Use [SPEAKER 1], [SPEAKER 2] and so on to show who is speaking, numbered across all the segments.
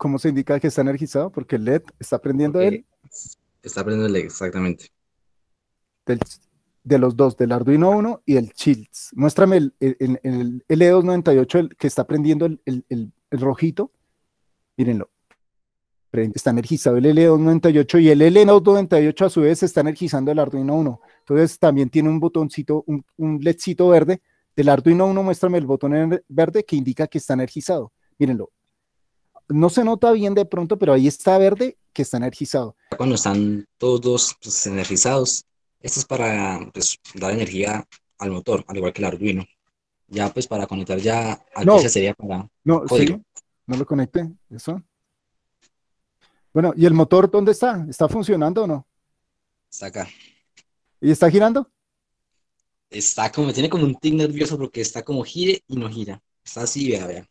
[SPEAKER 1] ¿cómo se indica que está energizado? Porque el LED está prendiendo él. Está prendiendo el LED, exactamente. de los dos, del Arduino 1 y el Shields. Muéstrame el, el, L298 e el, que está prendiendo el, rojito. Mírenlo. Está energizado el L298 e y el L298 e a su vez está energizando el Arduino 1. Entonces también tiene un botoncito, un, un LEDcito verde. Del Arduino 1 muéstrame el botón verde que indica que está energizado. Mírenlo, no se nota bien de pronto, pero ahí está verde que está energizado. Cuando están todos pues, energizados, esto es para pues, dar energía al motor, al igual que el Arduino. Ya pues para conectar ya al no, sería para... No, no lo conecté, eso. Bueno, ¿y el motor dónde está? ¿Está funcionando o no? Está acá. ¿Y está girando? Está como, tiene como un tic nervioso porque está como gire y no gira. Está así, vea, vea.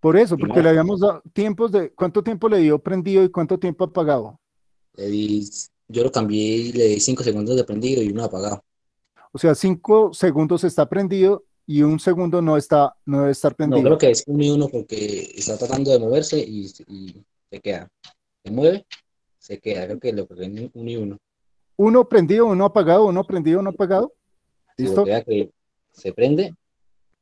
[SPEAKER 1] Por eso, porque le habíamos dado tiempos de. ¿Cuánto tiempo le dio prendido y cuánto tiempo apagado? Le di, yo lo cambié y le di cinco segundos de prendido y uno apagado. O sea, cinco segundos está prendido y un segundo no está, no debe estar prendido. No, creo que es uno y uno porque está tratando de moverse y, se queda. Se mueve, se queda. Creo que lo prende uno y uno. Uno prendido, uno apagado, uno prendido, uno apagado. ¿Listo? Se prende.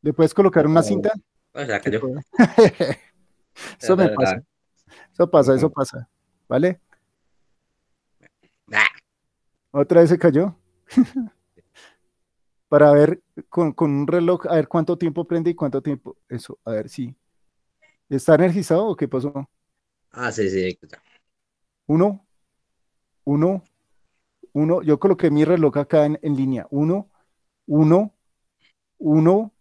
[SPEAKER 1] ¿Le puedes colocar una cinta? cayó.
[SPEAKER 2] eso me pasa.
[SPEAKER 1] Eso pasa, eso pasa. ¿Vale? Otra vez se cayó. Para ver con, un reloj, a ver cuánto tiempo prende y cuánto tiempo. Eso, a ver si. ¿Está energizado o qué pasó? Ah, sí, sí. Uno, uno, uno. Yo coloqué mi reloj acá en, en línea. Uno, uno, uno,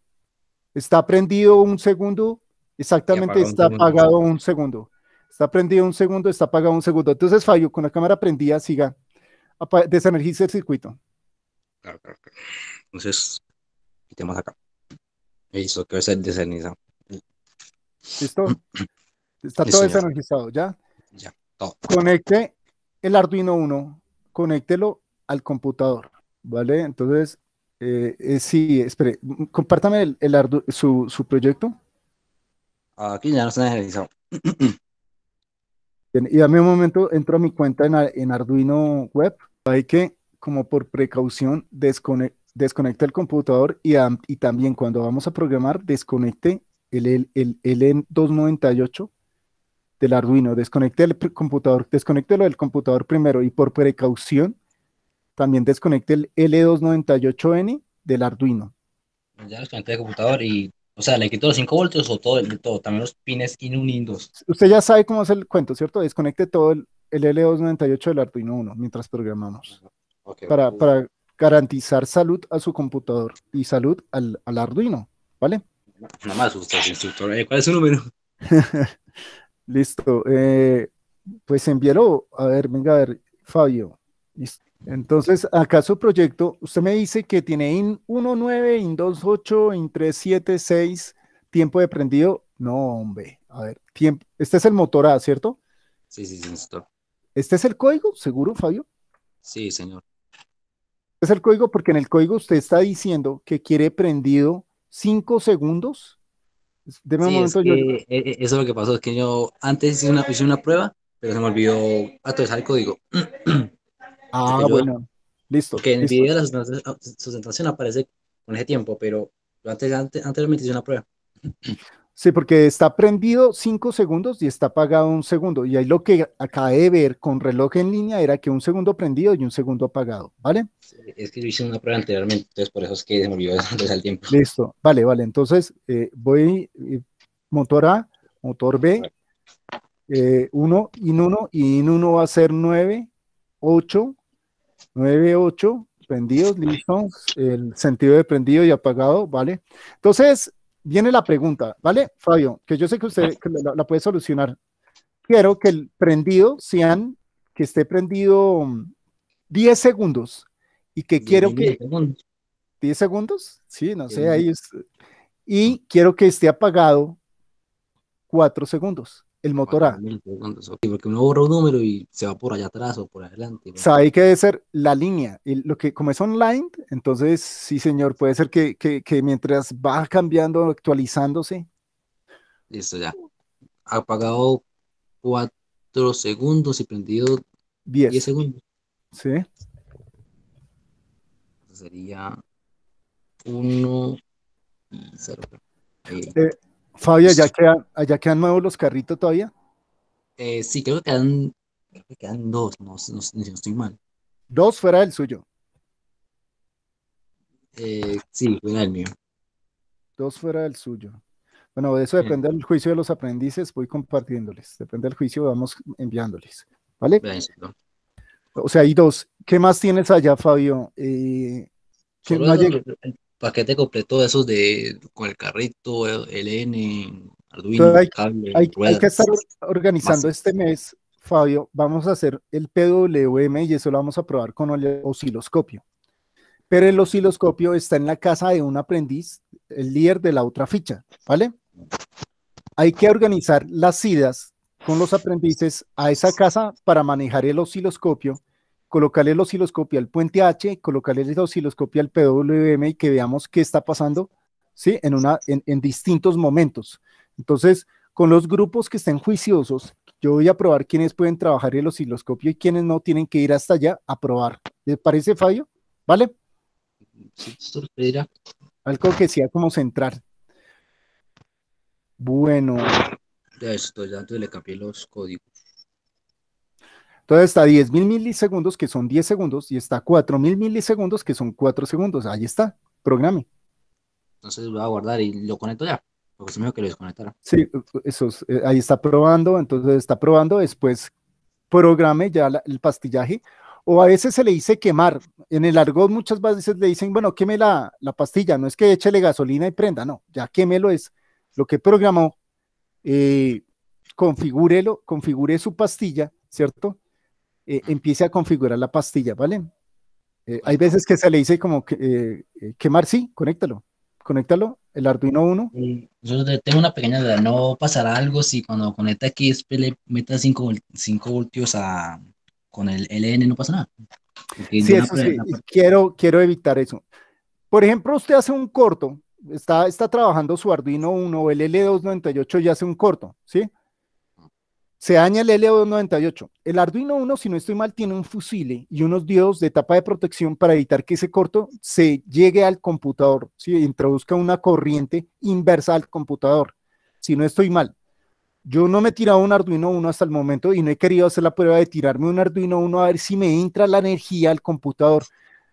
[SPEAKER 1] Está prendido un segundo, exactamente está apagado un segundo. Está prendido un segundo, está apagado un segundo. Entonces, fallo. con la cámara prendida, siga. Desenergice el circuito. Entonces, quitemos acá. Listo, que ser desenergizado. ¿Listo? Está todo desenergizado, ¿ya? Ya, Conecte el Arduino 1, conéctelo al computador, ¿vale? Entonces, eh, eh, sí, espere, compártame el, su, proyecto. Aquí ya no se generalizado. y dame un momento, entro a mi cuenta en, Arduino Web. Hay que, como por precaución, desconecte el computador y, y, también cuando vamos a programar, desconecte el, el, 298 e del Arduino. Desconecte el computador, desconecte del computador primero y por precaución también desconecte el L298N del Arduino. Ya desconecté el computador y, o sea, le quito los 5 voltios o todo, todo, también los pines inunidos. Usted ya sabe cómo es el cuento, ¿cierto? Desconecte todo el, L298 del Arduino 1 mientras programamos. para, garantizar salud a su computador y salud al, Arduino, ¿vale? Nada más, usted instructor. Eh, ¿Cuál es su número? Listo. Eh, pues envíalo. A ver, venga, a ver, Fabio. Listo. Entonces, acá su proyecto, usted me dice que tiene IN 1.9, IN 2.8, IN 3.7.6, tiempo de prendido. No, hombre, a ver, tiempo. Este es el motor A, ¿cierto? Sí, sí, señor. ¿Este es el código, seguro, Fabio? Sí, señor. es el código porque en el código usted está diciendo que quiere prendido 5 segundos. sí, momento. Eh, eh, eso es lo que pasó, es que yo antes hice una, una prueba, pero se me olvidó actualizar el código. Ah, bueno. Listo. Que en el de la sustentación aparece con ese tiempo, pero antes, antes, antes me hice una prueba. Sí, porque está prendido cinco segundos y está apagado un segundo. Y ahí lo que acabé de ver con reloj en línea era que un segundo prendido y un segundo apagado, ¿vale? es que yo hice una prueba anteriormente, entonces por eso es que se me antes al tiempo. Listo, vale, vale. Entonces eh, voy eh, motor A, motor B, 1, eh, y in 1, y in 1 va a ser 9, 8, 9, 8, prendidos, listo, el sentido de prendido y apagado, ¿vale? Entonces, viene la pregunta, ¿vale? Fabio, que yo sé que usted la, puede solucionar. Quiero que el prendido sean, que esté prendido 10 mm, segundos y que quiero que... 10 segundos, sí, no sé, ahí Y quiero que esté apagado 4 segundos el motor A. Porque uno borra un número y se va por allá atrás o por adelante. O sea, hay que debe ser la línea. Y lo que, como es online, entonces sí, señor, puede ser que, mientras va cambiando, actualizándose. Listo, ya. Apagado cuatro segundos y prendido 10, segundos. Sí. sería uno y Fabio, ¿allá quedan, allá quedan nuevos los carritos todavía? Eh, sí, creo que quedan, dos, no, no, no, estoy mal. Dos fuera del suyo. Eh, sí, fuera del mío. Dos fuera del suyo. Bueno, eso depende del juicio de los aprendices, voy compartiéndoles. Depende del juicio, vamos enviándoles. ¿Vale? o sea, hay dos. ¿Qué más tienes allá, Fabio? Eh, paquete completo de esos de con el carrito, el N, Arduino, hay, que estar organizando este mes, Fabio, vamos a hacer el PWM y eso lo vamos a probar con el osciloscopio. Pero el osciloscopio está en la casa de un aprendiz, el líder de la otra ficha, ¿vale? Hay que organizar las idas con los aprendices a esa casa para manejar el osciloscopio colocarle el osciloscopio al puente H, colocarle el osciloscopio al PWM y que veamos qué está pasando ¿sí? en, una, en, distintos momentos. Entonces, con los grupos que estén juiciosos, yo voy a probar quiénes pueden trabajar el osciloscopio y quiénes no tienen que ir hasta allá a probar. ¿Les parece, Fabio? ¿Vale? Algo que sea como centrar. Bueno. Ya estoy, ya antes le cambié los códigos. Entonces está 10.000 milisegundos, que son 10 segundos, y está 4.000 milisegundos, que son 4 segundos. Ahí está, programe. Entonces voy a guardar y lo conecto ya, porque se me que lo desconectara. Sí, eso eh, ahí está probando, entonces está probando, después programe ya el pastillaje, o a veces se le dice quemar. En el argot muchas veces le dicen, bueno, queme la, la pastilla, no es que échele gasolina y prenda, no, ya quémelo es lo que programó, eh, configúrelo, configure su pastilla, ¿cierto? Eh, empiece a configurar la pastilla, ¿vale? Eh, hay veces que se le dice como que, eh, quemar, sí, conéctalo, conéctalo, el Arduino 1. Yo tengo una pequeña duda, ¿no pasará algo si cuando conecta aquí espele meta 5, voltios a, con el LN, no pasa nada? sí, quiero, quiero evitar eso. Por ejemplo, usted hace un corto, está, está trabajando su Arduino 1 o el L298 y hace un corto, ¿sí? sí se daña el LO98. E el Arduino 1, si no estoy mal, tiene un fusil y unos diodos de tapa de protección para evitar que ese corto se llegue al computador, si introduzca una corriente inversa al computador. Si no estoy mal. Yo no me he tirado un Arduino 1 hasta el momento y no he querido hacer la prueba de tirarme un Arduino 1 a ver si me entra la energía al computador.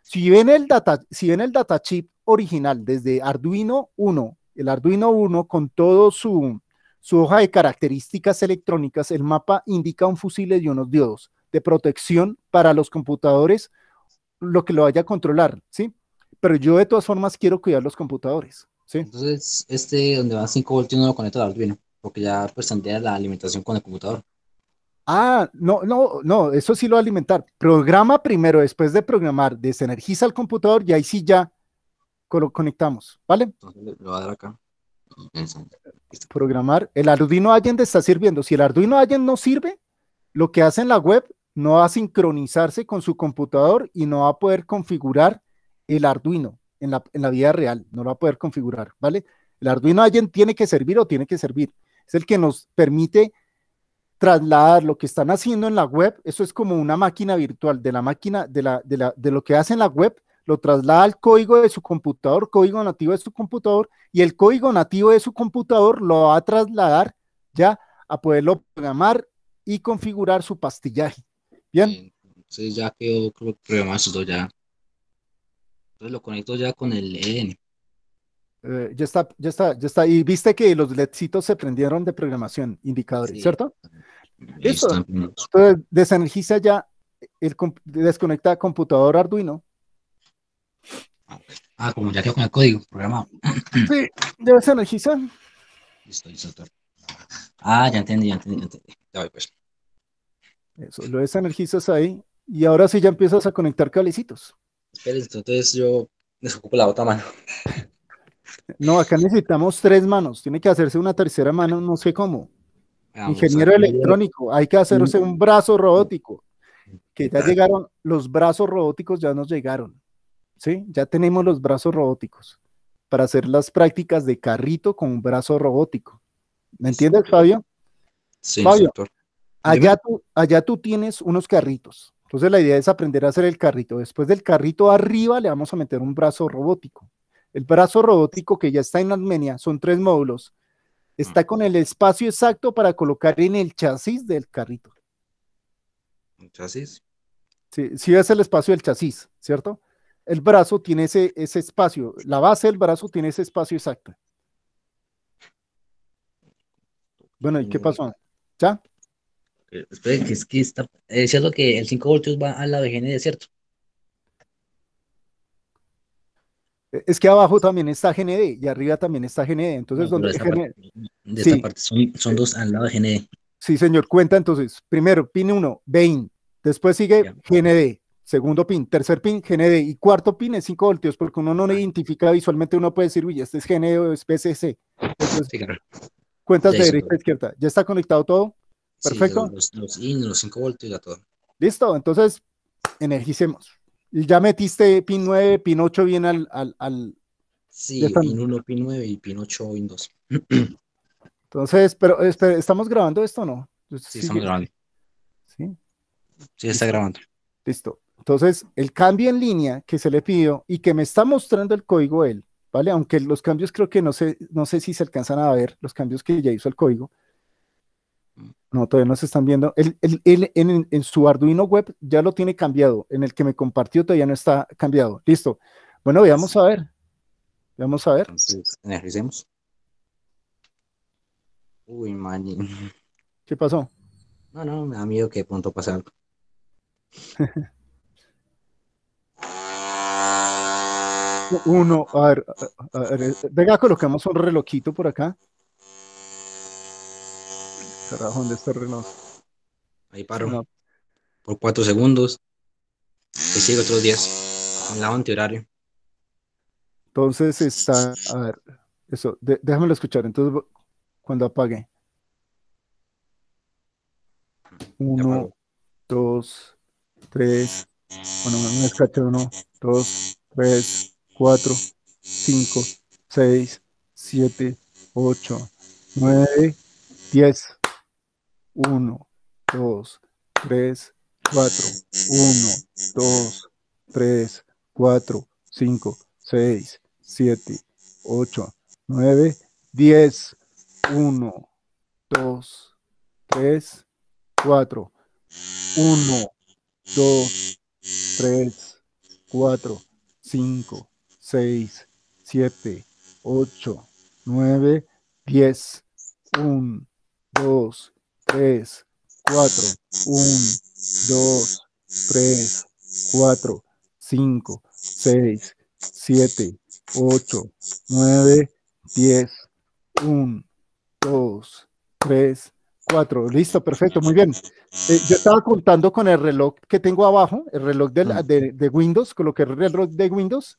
[SPEAKER 1] Si ven el data, si ven el data chip original desde Arduino 1, el Arduino 1 con todo su su hoja de características electrónicas, el mapa indica un fusible de unos diodos de protección para los computadores, lo que lo vaya a controlar, ¿sí? Pero yo de todas formas quiero cuidar los computadores, ¿sí? Entonces, este donde va 5 voltios no lo conecto al Arduino, porque ya pues tendría la alimentación con el computador. Ah, no, no, no, eso sí lo va a alimentar. Programa primero, después de programar, desenergiza el computador y ahí sí ya lo conectamos, ¿vale? Entonces lo va a dar acá. Programar. El Arduino Agent está sirviendo. Si el Arduino Agent no sirve, lo que hace en la web no va a sincronizarse con su computador y no va a poder configurar el Arduino en la, en la vida real. No lo va a poder configurar, ¿vale? El Arduino Agent tiene que servir o tiene que servir. Es el que nos permite trasladar lo que están haciendo en la web. Eso es como una máquina virtual de la máquina de, la, de, la, de lo que hace en la web lo traslada al código de su computador, código nativo de su computador, y el código nativo de su computador lo va a trasladar ya a poderlo programar y configurar su pastillaje. Bien. Entonces ya quedó programado ya. Entonces lo conecto ya con el EN. Eh, ya está, ya está, ya está. Y viste que los ledcitos se prendieron de programación, indicadores, ¿cierto? Entonces desenergiza ya, el, desconecta computador Arduino, Ah, como ya quedó con el código programado. Sí, debe ser Listo, Ah, ya entendí, ya entendí, ya entendí. Pues. Eso, lo desenergizas ahí y ahora sí ya empiezas a conectar cablecitos. entonces yo desocupo la otra mano. No, acá necesitamos tres manos. Tiene que hacerse una tercera mano, no sé cómo. Ah, Ingeniero electrónico, hay que hacerse mm. un brazo robótico. Que ya ah. llegaron, los brazos robóticos ya nos llegaron. ¿sí? Ya tenemos los brazos robóticos para hacer las prácticas de carrito con un brazo robótico. ¿Me entiendes, Fabio? Sí, Fabio, doctor. Allá tú, tienes unos carritos. Entonces la idea es aprender a hacer el carrito. Después del carrito arriba le vamos a meter un brazo robótico. El brazo robótico que ya está en Armenia, son tres módulos, está mm. con el espacio exacto para colocar en el chasis del carrito. ¿Un chasis? sí es el espacio del chasis, ¿cierto? el brazo tiene ese, ese espacio, la base del brazo tiene ese espacio exacto. Bueno, ¿y qué pasó? ¿Ya? Eh, es que está, es eh, cierto que el 5 voltios va a la GND, ¿cierto? Eh, es que abajo también está GND y arriba también está GND. Entonces, ¿dónde GND? de esta parte son, dos al lado de GND. Sí, señor, cuenta entonces. Primero, pin 1, Bain. Después sigue GND segundo pin, tercer pin, GND y cuarto pin es 5 voltios, porque uno no lo identifica visualmente, uno puede decir, uy, este es GND o es PCC. Entonces, de derecha a izquierda. ¿Ya está conectado todo? Perfecto. Sí, los, los, los 5 voltios, ya todo. Listo, entonces energicemos. Ya metiste pin 9, pin 8 bien al. sí, pin 1, pin 9 y pin 8, pin 2. entonces, pero eh, ¿estamos grabando esto o no? Sí, sí, estamos grabando. Sí. Sí, está grabando. Listo. Entonces, el cambio en línea que se le pidió y que me está mostrando el código él, ¿vale? Aunque los cambios creo que no sé, no sé si se alcanzan a ver, los cambios que ya hizo el código. No, todavía no se están viendo. Él, en, su Arduino web ya lo tiene cambiado. En el que me compartió todavía no está cambiado. Listo. Bueno, veamos a ver. Veamos a ver. Entonces, Uy, mani. ¿Qué pasó? No, no, me da miedo que de pronto algo. uno. A ver, a ver, eh, venga, colocamos un relojito por acá. Carajo, ¿dónde está el reloj? Ahí paro. Por cuatro segundos. Y sigue otros días. En la antihorario. Entonces está. A ver, eso, déjame déjamelo escuchar. Entonces, cuando apague. Uno, dos, tres. Bueno, me escuché uno, dos, tres, 4, 5, 6, 7, 8, 9, 10. 1, 2, 3, 4. 1, 2, 3, 4, 5, 6, 7, 8, 9, 10. 1, 2, 3, 4. 1, 2, 3, 4, 5, 6, 7, 8, 9, 10. 1, 2, 3, 4. 1, 2, 3, 4, 5, 6, 7, 8, 9, 10. 1, 2, 3, 4. Listo, perfecto, muy bien. Eh, yo estaba contando con el reloj que tengo abajo, el reloj de, la, ah. de, de Windows, coloqué el reloj de Windows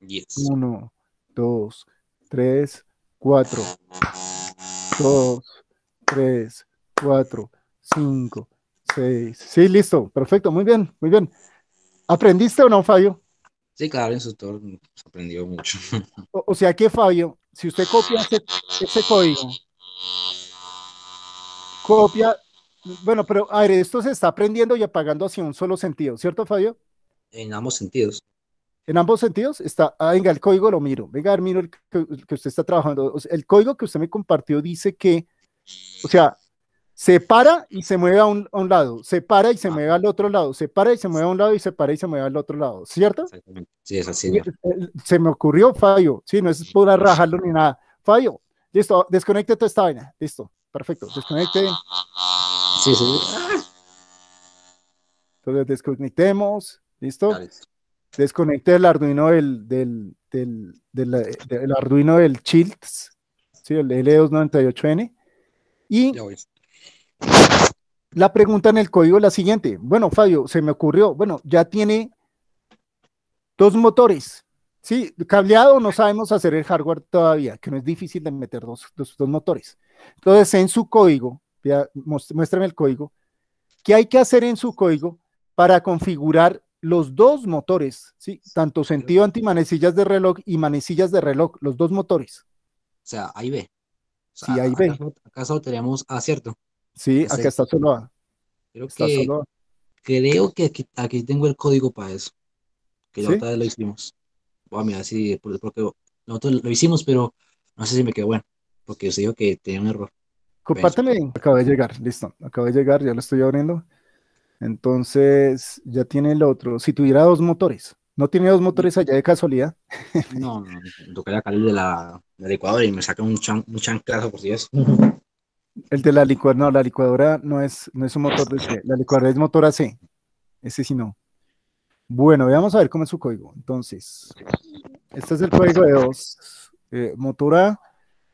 [SPEAKER 1] 1, 2, 3, 4, 2, 3, 4, 5, 6. Sí, listo, perfecto, muy bien, muy bien. ¿Aprendiste o no, Fabio? Sí, claro, en su torno se aprendió mucho. O sea que, Fabio, si usted copia ese código, copia. Bueno, pero esto se está aprendiendo y apagando hacia un solo sentido, ¿cierto, Fabio? En ambos sentidos. En ambos sentidos está, ah, venga, el código lo miro, venga, miro el que, usted está trabajando. el código que usted me compartió dice que, o sea, se para y se mueve a un, lado, se para y se ah. mueve al otro lado, se para y se mueve a un lado y se para y se mueve al otro lado, ¿cierto? Sí, es así. Se me ocurrió fallo, sí, no es pura rajarlo ni nada, fallo. Listo, desconecte toda esta vaina, listo, perfecto, desconecte. Sí, sí. Entonces desconectemos, ¿listo? Desconecte el Arduino del, del, Arduino del Chilts, el L298N. Y la pregunta en el código es la siguiente. Bueno, Fabio, se me ocurrió, bueno, ya tiene dos motores. Sí, cableado no sabemos hacer el hardware todavía, que no es difícil de meter dos, dos, motores. Entonces, en su código, muéstrame el código, ¿qué hay que hacer en su código para configurar los dos motores, ¿sí? tanto sentido antimanecillas de reloj y manecillas de reloj, los dos motores. O sea, ahí ve. sí, ahí ve. Acá solo tenemos cierto Sí, acá está solo A. Creo que, aquí, tengo el código para eso. Que ya otra vez lo hicimos. Bueno, mira, sí, porque nosotros lo hicimos, pero no sé si me quedó bueno. Porque yo que tenía un error. Compárteme. Acabo de llegar, listo. Acabo de llegar, ya lo estoy abriendo. Entonces, ya tiene el otro. Si tuviera dos motores, ¿no tiene dos motores allá de casualidad? No, no, tocaría la de la, licuadora y me saca un, chanclazo por si es. El de la licuadora, no, la licuadora no es, es un motor de C, la licuadora es motor C, Ese sí no. Bueno, vamos a ver cómo es su código. Entonces, este es el código de dos. Eh, motor A,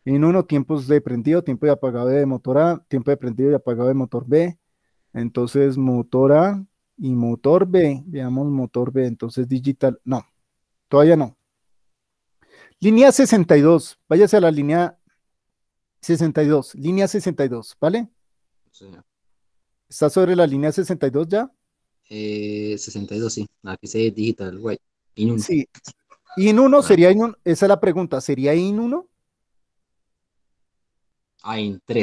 [SPEAKER 1] en uno, tiempos de prendido, tiempo de apagado de motor A, tiempo de prendido y apagado de motor B, entonces, motor A y motor B, veamos motor B, entonces digital, no, todavía no. Línea 62, váyase a la línea 62, línea 62, ¿vale? Sí. ¿Está sobre la línea 62 ya? 62, eh, sí, aquí se digital, güey. In sí. IN1 ah. sería in esa es la pregunta, ¿sería IN1? Ah, IN3. IN3, sería in uno? ah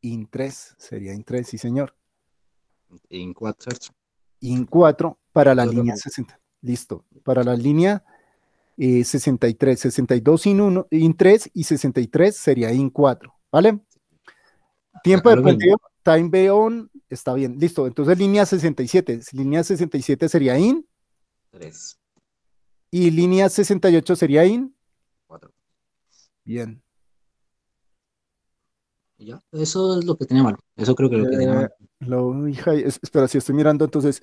[SPEAKER 1] in 3 in 3 sería in 3 sí señor. In 4. In 4 para la línea 60. Listo. Para la línea 63, 62 in, 1, 3 y 63 sería in 4. ¿Vale? Tiempo de partido, time be on, está bien, listo. Entonces línea 67, línea 67 sería in 3. Y línea 68 sería in 4. Bien. Eso es lo que tenía malo. Eso creo que lo que tenía malo. Eh, espera, si estoy mirando entonces,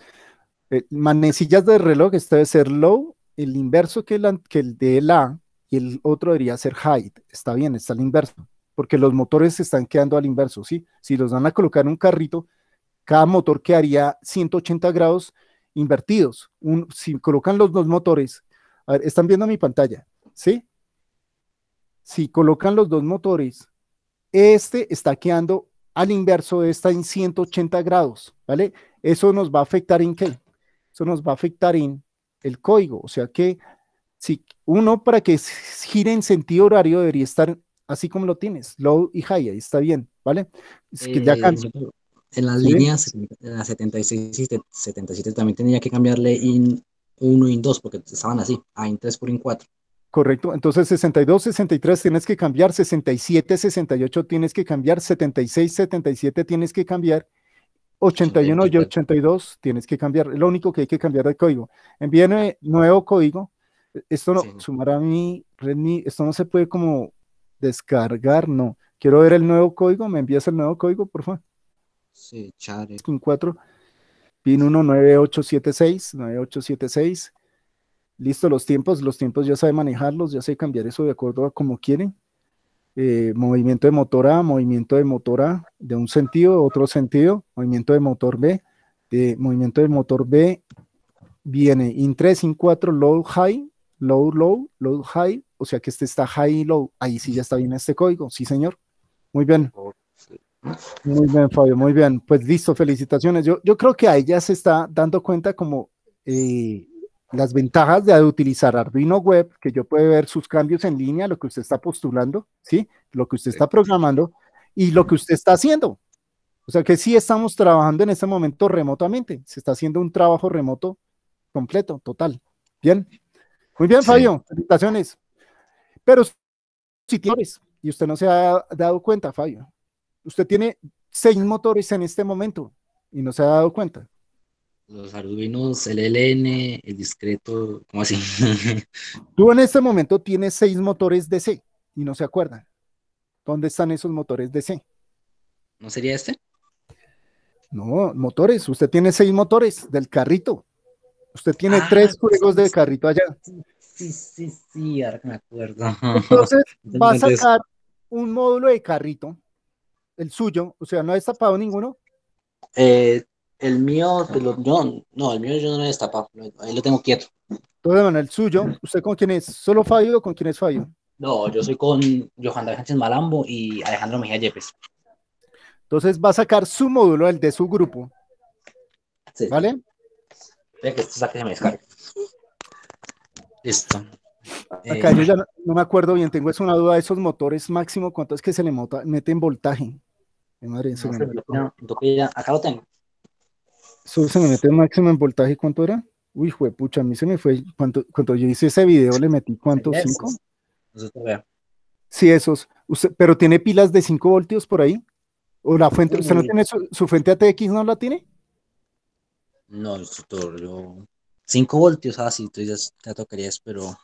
[SPEAKER 1] eh, manecillas de reloj, este debe ser low, el inverso que, que el de la y el otro debería ser high. Está bien, está el inverso, porque los motores se están quedando al inverso, ¿sí? Si los van a colocar en un carrito, cada motor quedaría 180 grados invertidos. Un, si colocan los dos motores, están viendo mi pantalla, ¿sí? Si colocan los dos motores este está quedando al inverso de esta en 180 grados, ¿vale? Eso nos va a afectar en qué? Eso nos va a afectar en el código, o sea que si uno para que gire en sentido horario debería estar así como lo tienes, low y high, ahí está bien, ¿vale? Eh, en las líneas, 76 y 77 también tenía que cambiarle en 1 in 2 porque estaban así, a in 3 por en 4. Correcto. Entonces 62, 63 tienes que cambiar, 67, 68 tienes que cambiar, 76, 77 tienes que cambiar, 81 y 82 tienes que cambiar. Lo único que hay que cambiar de código. Envíame eh, nuevo código. Eh, esto no, sumar a mi Redmi, esto no se puede como descargar, no. Quiero ver el nuevo código, ¿me envías el nuevo código, por favor? Sí, chare. 4, pin 19876, 9876 listo, los tiempos, los tiempos ya sabe manejarlos, ya sé cambiar eso de acuerdo a como quieren. Eh, movimiento de motor A, movimiento de motor A, de un sentido, otro sentido, movimiento de motor B, de movimiento de motor B viene in 3, in 4, low, high, low, low, low, high, o sea que este está high y low, ahí sí ya está bien este código, sí señor, muy bien. Oh, muy bien, Fabio, muy bien. Pues listo, felicitaciones. Yo, yo creo que ahí ya se está dando cuenta como eh, las ventajas de utilizar Arduino Web, que yo puedo ver sus cambios en línea, lo que usted está postulando, ¿sí? Lo que usted está programando y lo que usted está haciendo. O sea que sí estamos trabajando en este momento remotamente. Se está haciendo un trabajo remoto completo, total. Bien. Muy bien, Fabio. Felicitaciones. Pero si tienes, y usted no se ha dado cuenta, Fabio, usted tiene seis motores en este momento y no se ha dado cuenta los Arduinos, el LN, el discreto, ¿cómo así? Tú en este momento tienes seis motores DC y no se acuerdan. ¿Dónde están esos motores DC? ¿No sería este? No, motores. Usted tiene seis motores del carrito. Usted tiene ah, tres juegos de carrito allá. Sí, sí, sí, ahora me acuerdo. Entonces va a sacar un módulo de carrito, el suyo, o sea, no ha destapado ninguno. Eh, el mío, pero pues, yo, no, el mío yo no lo he destapado, ahí lo tengo quieto. Entonces, bueno, el suyo, ¿usted con quién es? ¿Solo Fabio o con quién es Fabio? No, yo soy con Johanna Sánchez Malambo y Alejandro Mejía Yepes. Entonces va a sacar su módulo, el de su grupo. Sí. ¿Vale? Deja que esto saque me descargue. Listo. Acá yo eh, ya no, me acuerdo bien, tengo es una duda de esos motores máximo, ¿cuánto es que se le mete en voltaje? acá lo tengo se me metió máximo en voltaje, ¿cuánto era? Uy, pucha, a mí se me fue. cuando yo hice ese video le metí ¿cuánto? ¿Cinco? Sí, esos. ¿Pero tiene pilas de cinco voltios por ahí? ¿O la fuente? ¿Usted no mm. tiene su, fuente ATX, no la tiene? No, doctor, yo. 5 voltios, así. Ah, sí, tú ya, ya tocarías, pero.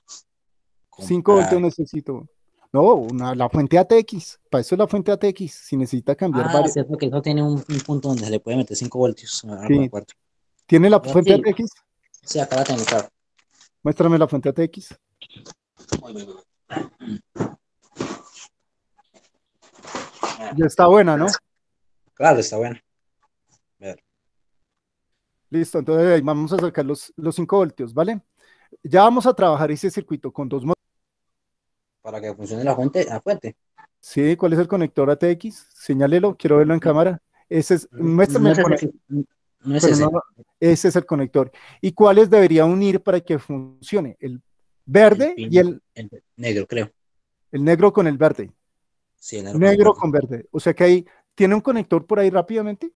[SPEAKER 1] Cinco voltios necesito. No, la fuente ATX, para eso es la fuente ATX, si necesita cambiar ah, cierto que eso tiene un, punto donde le puede meter 5 voltios. Ah, ¿Tiene la ah, fuente ATX? Sí, acá la tengo, claro. Muéstrame la fuente ATX. Ya está buena, ¿no? Claro, está buena. Listo, entonces ahí vamos a sacar los, los 5 voltios, ¿vale? Ya vamos a trabajar ese circuito con dos para que funcione la fuente. La fuente. Sí, ¿cuál es el conector ATX? Señálelo, quiero verlo en cámara. Ese es, muéstrame ese. es el conector. ¿Y cuáles debería unir para que funcione? El verde y el... negro, creo. El negro con el verde. Sí, el negro, negro con verde. O sea que ahí, ¿tiene un conector por ahí rápidamente?